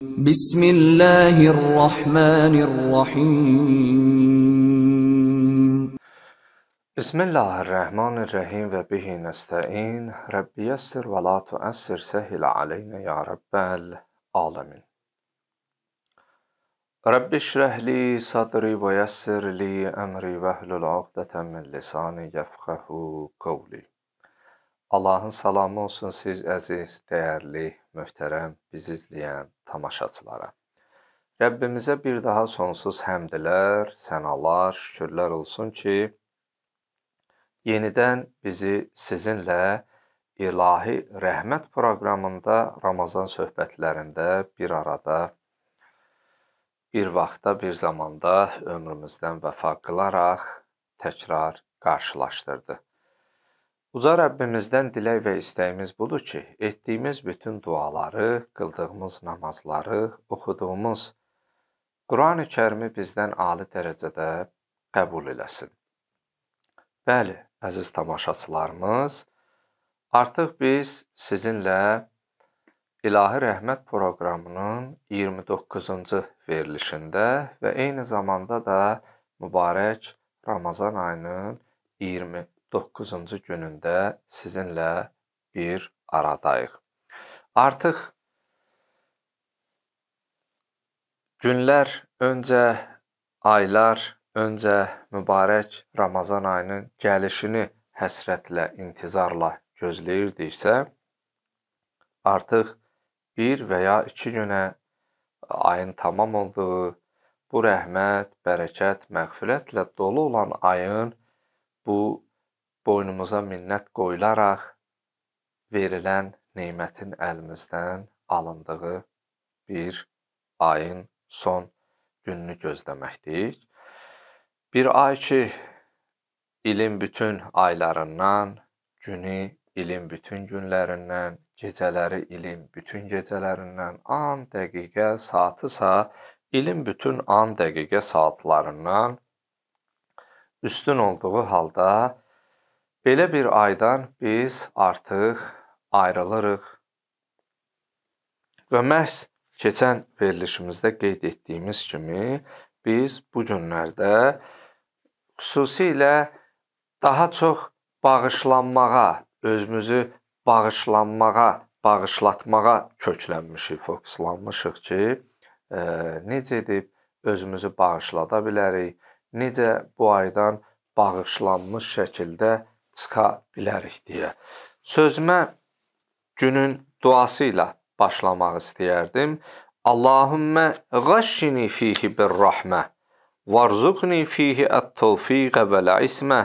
بسم الله الرحمن الرحيم بسم الله الرحمن الرحيم وبه نستعين رب يسر ولا تؤسر سهل علينا يا رب العالمين رب اشرح لي صدري ويسر لي أمري واحلل عقدة من لساني يفقه قولي Allahın salamı olsun siz əziz, dəyərli, möhtərəm, bizi izləyən tamaşaçılara. Rəbbimizə bir daha sonsuz həmdlər, sənalar, şükürlər olsun ki, yenidən bizi sizinlə İlahi Rəhmət proqramında Ramazan söhbətlərində bir arada, bir vaxtda, bir zamanda ömrümüzdən vəfa qılaraq təkrar qarşılaşdırdı. Uca Rəbbimizdən dilək və istəyimiz budur ki, etdiyimiz bütün duaları, qıldığımız namazları, oxuduğumuz Qurani Kərimi bizdən ali dərəcədə qəbul eləsin. Bəli, əziz tamaşaçılarımız, artıq biz sizinlə İlahi Rəhmət proqramının 29-cu verilişində və eyni zamanda da mübarək Ramazan ayının 20 9-cu günündə sizinlə bir aradayıq. Artıq günlər öncə, aylar öncə mübarək Ramazan ayının gəlişini həsrətlə, intizarla gözləyirdiksə, artıq bir və ya iki günə ayın tamam olduğu, bu rəhmət, bərəkət, məğfirətlə dolu olan ayın bu boynumuza minnət qoyularaq verilən nemətin əlimizdən alındığı bir ayın son gününü gözləməkdir. Bir ay ki, ilin bütün aylarından, günü ilin bütün günlərindən, gecələri ilin bütün gecələrindən, an, dəqiqə, saatısa ilin bütün an, dəqiqə saatlarından üstün olduğu halda Belə bir aydan biz artıq ayrılırıq və məhz keçən verilişimizdə qeyd etdiyimiz kimi biz bu günlərdə xüsusilə daha çox bağışlanmağa, özümüzü bağışlanmağa, bağışlatmağa köklənmişik, fokuslanmışıq ki, e, necə edib özümüzü bağışlada bilərik, necə bu aydan bağışlanmış şəkildə çıxa bilərik deyə. Sözümə günün duası ilə başlamaq istəyərdim. Allahummə ghashini fihi birrahmə varzuqni fihi at-tawfiqə vəl ismə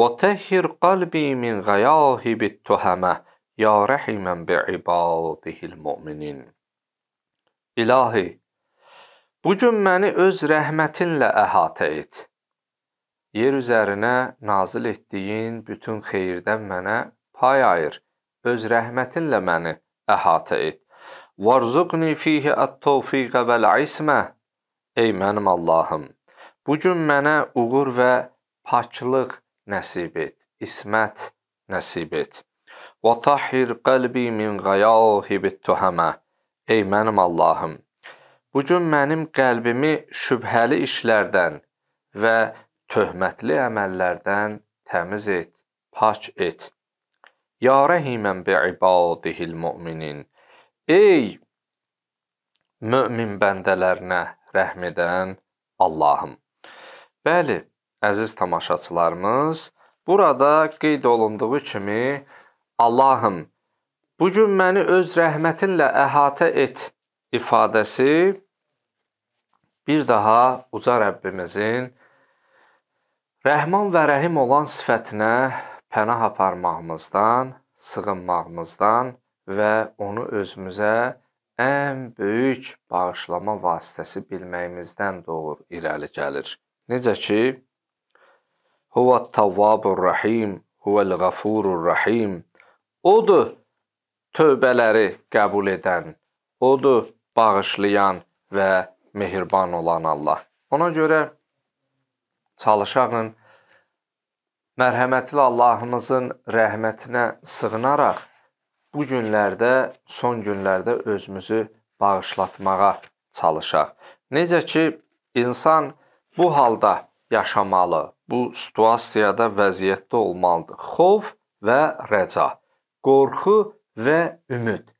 və təhhir qalbi min ghayahibit tuhəmə ya rəhimən bi ibadihil mu'minin. İlahi, bu gün məni öz rəhmətinlə əhatə et Yer üzərinə nazil etdiyin bütün xeyirdən mənə pay ayır. Öz rəhmətinlə məni əhatə et. Varzuqni fihi at-tawfiq vel-ismə. Ey mənim Allahım, bu gün mənə uğur və paçlıq nəsib et, ismət nəsib et. Və tahhir qalbi min ghayahibit-tuhama. Ey mənim Allahım, bu gün mənim qəlbimi şübhəli işlərdən və töhmətli əməllərdən təmiz et, pak et. Ya rəhimən bi ibadihil müminin. Ey mömin bəndələrinə rəhm edən Allahım. Bəli, əziz tamaşaçılarımız, burada qeyd olunduğu kimi Allahım, bu gün məni öz rəhmətinlə əhatə et ifadəsi bir daha uca Rəbbimizin Rəhman və Rəhim olan sifətinə pənah aparmağımızdan, sığınmağımızdan və onu özümüzə ən böyük bağışlama vasitəsi bilməyimizdən doğur irəli gəlir. Necə ki, Huvat Tavvabur Rahim, Huvel Gafurur Rahim. Odur tövbələri qəbul edən, odur bağışlayan və mehriban olan Allah. Ona görə çalışağın. Mərhəmətli Allahımızın rəhmətinə sığınaraq bu günlərdə, son günlərdə özümüzü bağışlatmağa çalışaq. Necə ki insan bu halda yaşamalı, bu situasiyada vəziyyətdə olmalıdır. Xov və rəca, qorxu və ümid.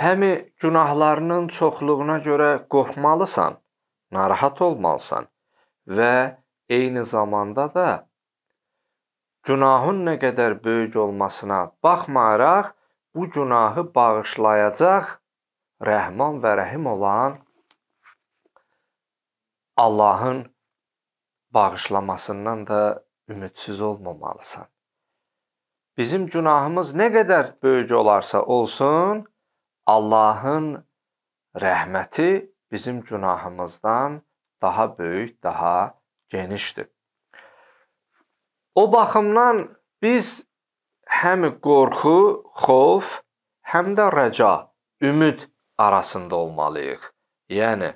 Həmi günahlarının çoxluğuna görə qorxmalısan, narahat olmalısan və eyni zamanda da günahın nə qədər böyük olmasına baxmayaraq bu günahı bağışlayacaq Rəhman və Rəhim olan Allahın bağışlamasından da ümidsiz olmamalısan. Bizim günahımız nə qədər böyük olarsa olsun, Allahın rəhməti bizim günahımızdan daha böyük, daha genişdir. O baxımdan biz həm qorxu, xof, həm də rəca, ümid arasında olmalıyıq. Yəni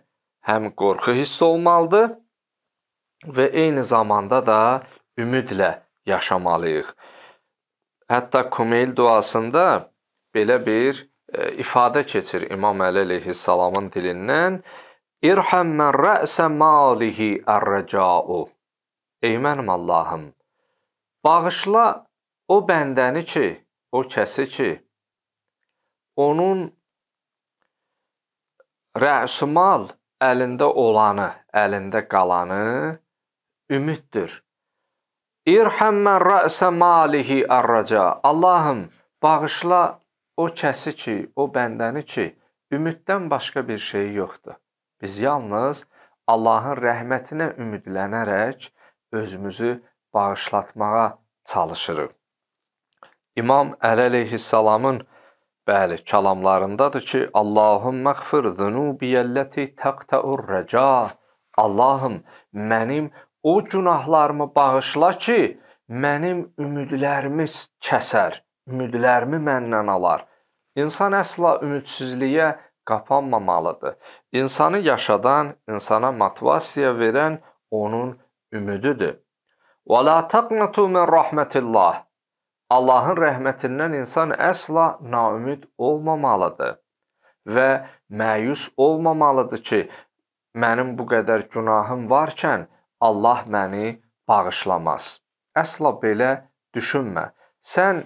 həm qorxu hiss olmalıdır və eyni zamanda da ümidlə yaşamalıyıq. Hətta Kumeyl duasında belə bir e, ifadə keçir İmam Əli əleyhissalamın dilindən. İrhəm mən rəsə malihi ər-rəcau. Ey mənim Allahım, bağışla o bəndəni ki, o kəsi ki, onun rəsmal əlində olanı, əlində qalanı ümiddir. İrhəm mən rəsə malihi ər-rəca. Allahım, bağışla o kəsi ki, o bəndəni ki, ümiddən başqa bir şey yoxdur. Biz yalnız Allahın rəhmətinə ümidlənərək özümüzü bağışlatmağa çalışırıq. İmam Əli əleyhissalamın bəli kəlamlarındadır ki, Allahümmə xfir zunubiyəlləti təqtəur rəca. Allahım, mənim o günahlarımı bağışla ki, mənim ümidlərimi kəsər, ümidlərimi məndən alar. İnsan əsla ümidsizliyə qapanmamalıdır. İnsanı yaşadan, insana motivasiya verən onun ümidüdür. Və la taqnatu min rahmetillah. Allahın rəhmətindən insan əsla naümid olmamalıdır və məyus olmamalıdır ki, mənim bu qədər günahım varkən Allah məni bağışlamaz. Əsla belə düşünmə. Sən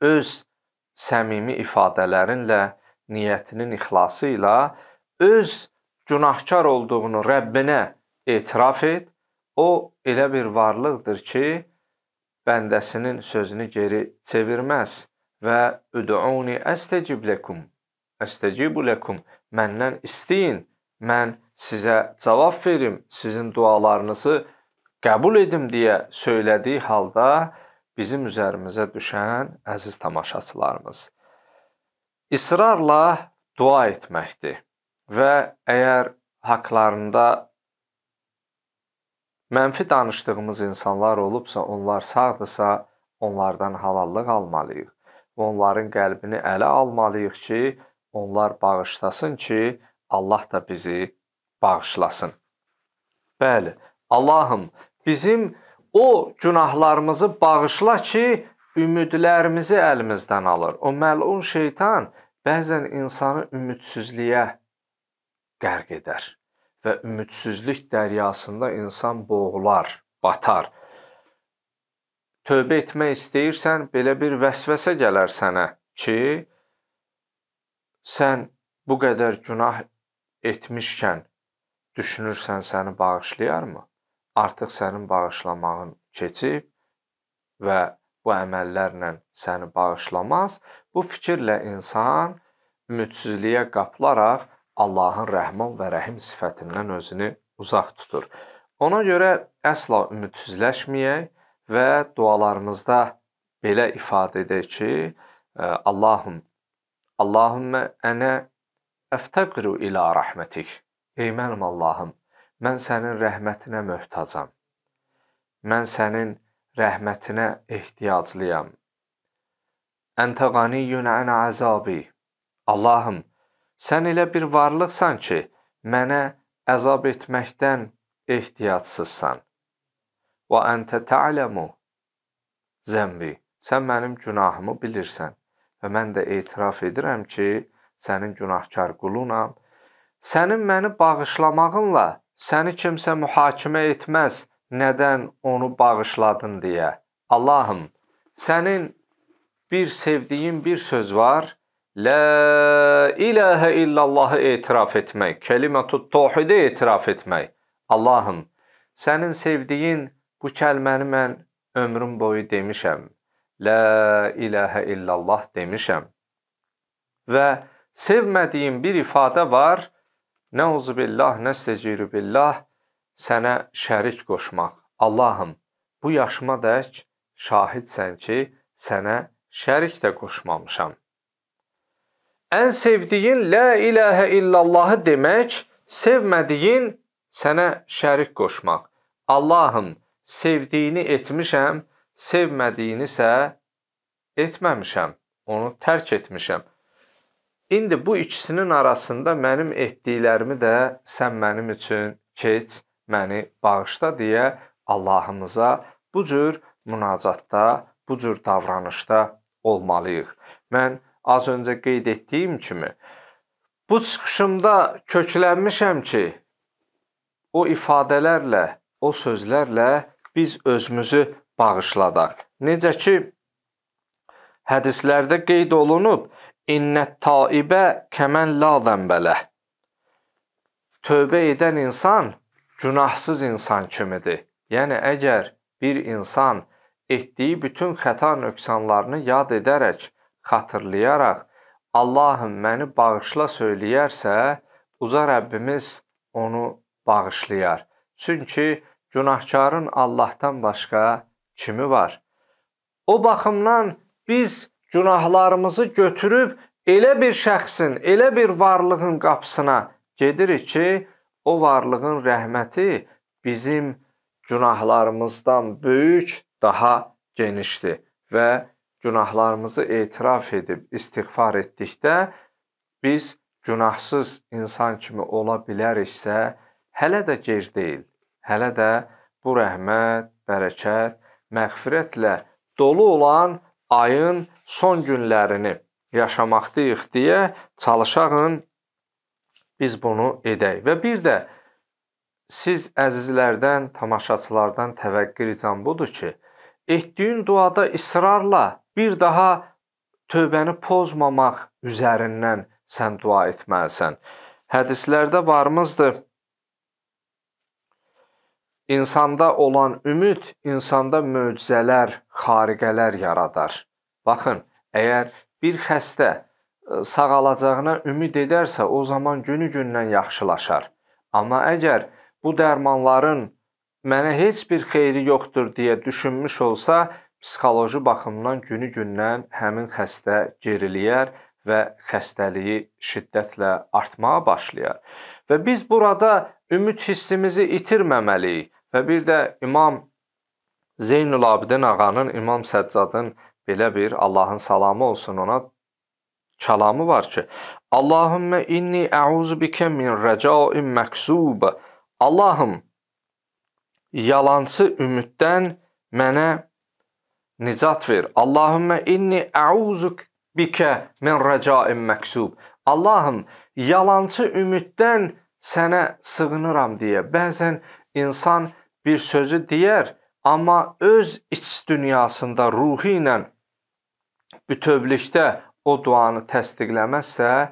öz səmimi ifadələrinlə niyyətinin ixlası ilə öz günahkar olduğunu Rəbbinə etiraf et. O elə bir varlıqdır ki, bəndəsinin sözünü geri çevirməz və "Ud'uni astecib lekum" "Astecibu lekum" məndən istəyin, mən sizə cavab verim, sizin dualarınızı qəbul edim deyə söylədiyi halda bizim üzərimizə düşən əziz tamaşaçılarımız israrla dua etməkdir və əgər haqlarında mənfi danışdığımız insanlar olubsa, onlar sağdırsa, onlardan halallıq almalıyıq və onların qəlbini ələ almalıyıq ki, onlar bağışlasın ki, Allah da bizi bağışlasın. Bəli, Allahım, bizim o günahlarımızı bağışla ki, ümidlərimizi əlimizdən alır. O məlun şeytan bəzən insanı ümidsizliyə qərq edər və ümidsizlik dəryasında insan boğular, batar. Tövbə etmək istəyirsən, belə bir vəsvəsə gələr sənə ki, sən bu qədər günah etmişkən düşünürsən səni bağışlayarmı? Artıq sənin bağışlamağın keçib və bu əməllərlə səni bağışlamaz. Bu fikirlə insan ümidsizliyə qapılaraq Allahın rəhman və rəhim sifətindən özünü uzaq tutur. Ona görə əsla ümidsizləşməyək və dualarımızda belə ifadə edək ki, e, Allahım Allahümmə ənə əftəqru ilə rəhmətik. Ey mənim Allahım, mən sənin rəhmətinə möhtacam. Mən sənin rəhmətinə ehtiyaclıyam. Əntə qaniyyun ən əzabi. Allahım, sən elə bir varlıqsan ki, mənə əzab etməkdən ehtiyacsızsan. Və əntə ta'ləmu zəmbi. Sən mənim günahımı bilirsən və mən də etiraf edirəm ki, sənin günahkar qulunam. Sənin məni bağışlamağınla səni kimsə mühakimə etməz nədən onu bağışladın deyə. Allahım, sənin bir sevdiyin bir söz var. La ilahə illallahı etiraf etmək, kəlimətü təvhidi etiraf etmək. Allahım, sənin sevdiyin bu kəlməni mən ömrüm boyu demişəm. La ilahə illallah demişəm. Və sevmədiyim bir ifadə var. Nəuzubillah, nəstəcirubillah sənə şərik qoşmaq. Allahım, bu yaşıma dək şahidsən ki, sənə şərik də qoşmamışam. Ən sevdiyin la ilahə illallahı demək, sevmədiyin sənə şərik qoşmaq. Allahım, sevdiyini etmişəm, sevmədiyinisə etməmişəm, onu tərk etmişəm. İndi bu ikisinin arasında mənim etdiklərimi də sən mənim üçün keç məni bağışla deyə Allahımıza bu cür münacatda, bu cür davranışda olmalıyıq. Mən az öncə qeyd etdiyim kimi bu çıxışımda köklənmişəm ki, o ifadələrlə, o sözlərlə biz özümüzü bağışladaq. Necə ki hədislərdə qeyd olunub, innət taibə kəmən la zəmbələ. Tövbə edən insan günahsız insan kimidir. Yəni, əgər bir insan etdiyi bütün xəta nöqsanlarını yad edərək, xatırlayaraq, Allahım məni bağışla söyləyərsə, uca Rəbbimiz onu bağışlayar. Çünki günahkarın Allahdan başqa kimi var? O baxımdan biz günahlarımızı götürüb elə bir şəxsin, elə bir varlığın qapısına gedirik ki, o varlığın rəhməti bizim günahlarımızdan böyük, daha genişdir və günahlarımızı etiraf edib istighfar etdikdə biz günahsız insan kimi ola biləriksə, hələ də gec deyil. Hələ də bu rəhmət, bərəkət, məğfirətlə dolu olan ayın son günlərini yaşamaqdayıq deyə çalışağın biz bunu edək. Və bir də siz əzizlərdən, tamaşaçılardan təvəqqi ricam budur ki, etdiyin duada israrla bir daha tövbəni pozmamaq üzərindən sən dua etməlisən. Hədislərdə varmızdır. İnsanda olan ümid insanda möcüzələr, xariqələr yaradar. Baxın, əgər bir xəstə E, sağalacağına ümid edərsə, o zaman günü-gündən yaxşılaşar. Amma əgər bu dərmanların mənə heç bir xeyri yoxdur deyə düşünmüş olsa, psixoloji baxımdan günü-gündən həmin xəstə geriləyər və xəstəliyi şiddətlə artmağa başlayar. Və biz burada ümid hissimizi itirməməliyik və bir də İmam Zeynulabidin ağanın, İmam Səccadın belə bir Allahın salamı olsun ona Çalamı var ki, Allahümme inni əuzu bikə min rəcaim məqsub. Allahım, yalancı ümiddən mene nicat ver. Allahümme inni əuzu bikə min rəcaim məqsub. Allahım, yalancı ümiddən sənə sığınıram deyə. Bəzən insan bir sözü deyər, amma öz iç dünyasında ruhi ilə bütövlükdə o duanı təsdiqləməzsə,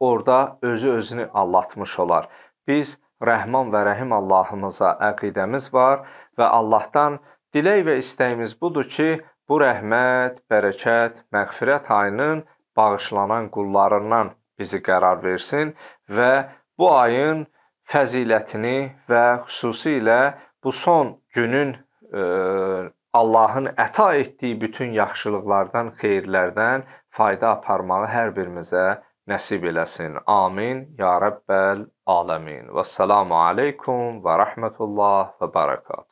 orada özü-özünü allatmış olar. Biz Rəhman və Rəhim Allahımıza əqidəmiz var və Allahdan dilək və istəyimiz budur ki, bu rəhmət, bərəkət, məğfirət ayının bağışlanan qullarından bizi qərar versin və bu ayın fəzilətini və xüsusilə bu son günün e, Allahın əta etdiyi bütün yaxşılıqlardan, xeyirlərdən fayda aparmağı hər birimizə nəsib eləsin. Amin. Ya Rəbbəl aləmin. Vəssalamu aleykum və rəhmətullah və bərəkatuhu.